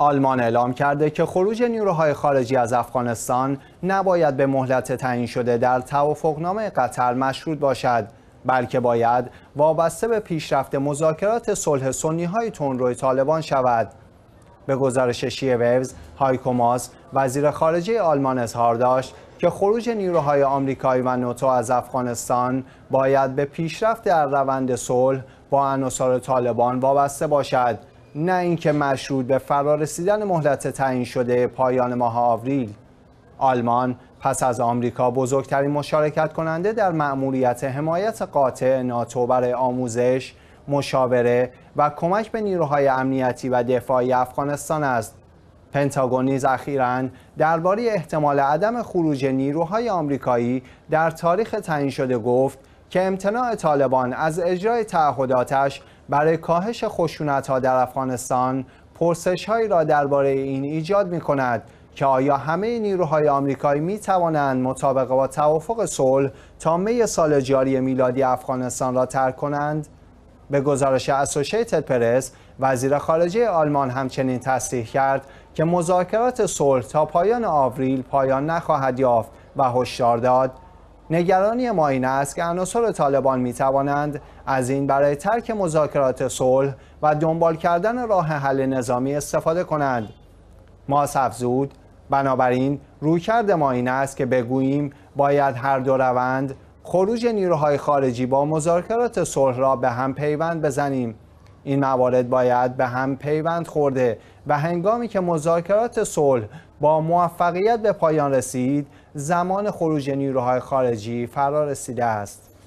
آلمان اعلام کرده که خروج نیروهای خارجی از افغانستان نباید به مهلت تعیین شده در توافقنامه قطر مشروط باشد بلکه باید وابسته به پیشرفت مذاکرات صلح سنی های روی طالبان شود به گزارش شیه ویوز هایکوماس وزیر خارجه آلمان اظهار داشت که خروج نیروهای آمریکایی و نوتو از افغانستان باید به پیشرفت در روند صلح با عناصر طالبان وابسته باشد نه اینکه مشروط به فرارسیدن مهلت تعیین شده پایان ماه آوریل آلمان پس از آمریکا بزرگترین مشارکت کننده در مأموریت حمایت قاطع ناتو برای آموزش، مشاوره و کمک به نیروهای امنیتی و دفاعی افغانستان است. پنتاگون نیز اخیرا درباره احتمال عدم خروج نیروهای آمریکایی در تاریخ تعیین شده گفت که امتناع طالبان از اجرای تعهداتش برای کاهش خشونت ها در افغانستان پرسش هایی را درباره این ایجاد می کند که آیا همه نیروهای آمریکایی می توانند مطابق با توافق صلح تا می سال جاری میلادی افغانستان را ترک کنند؟ به گزارش اسوشیتد پرس وزیر خارجه آلمان همچنین تصریح کرد که مذاکرات صلح تا پایان آوریل پایان نخواهد یافت و هشدار داد نگرانی ما این است که عناصر طالبان می توانند از این برای ترک مذاکرات صلح و دنبال کردن راه حل نظامی استفاده کنند. ما سفزود بنابراین رویکرد ما این است که بگوییم باید هر دو روند خروج نیروهای خارجی با مذاکرات صلح را به هم پیوند بزنیم. این موارد باید به هم پیوند خورده و هنگامی که مذاکرات صلح با موفقیت به پایان رسید زمان خروج نیروهای خارجی فرا رسیده است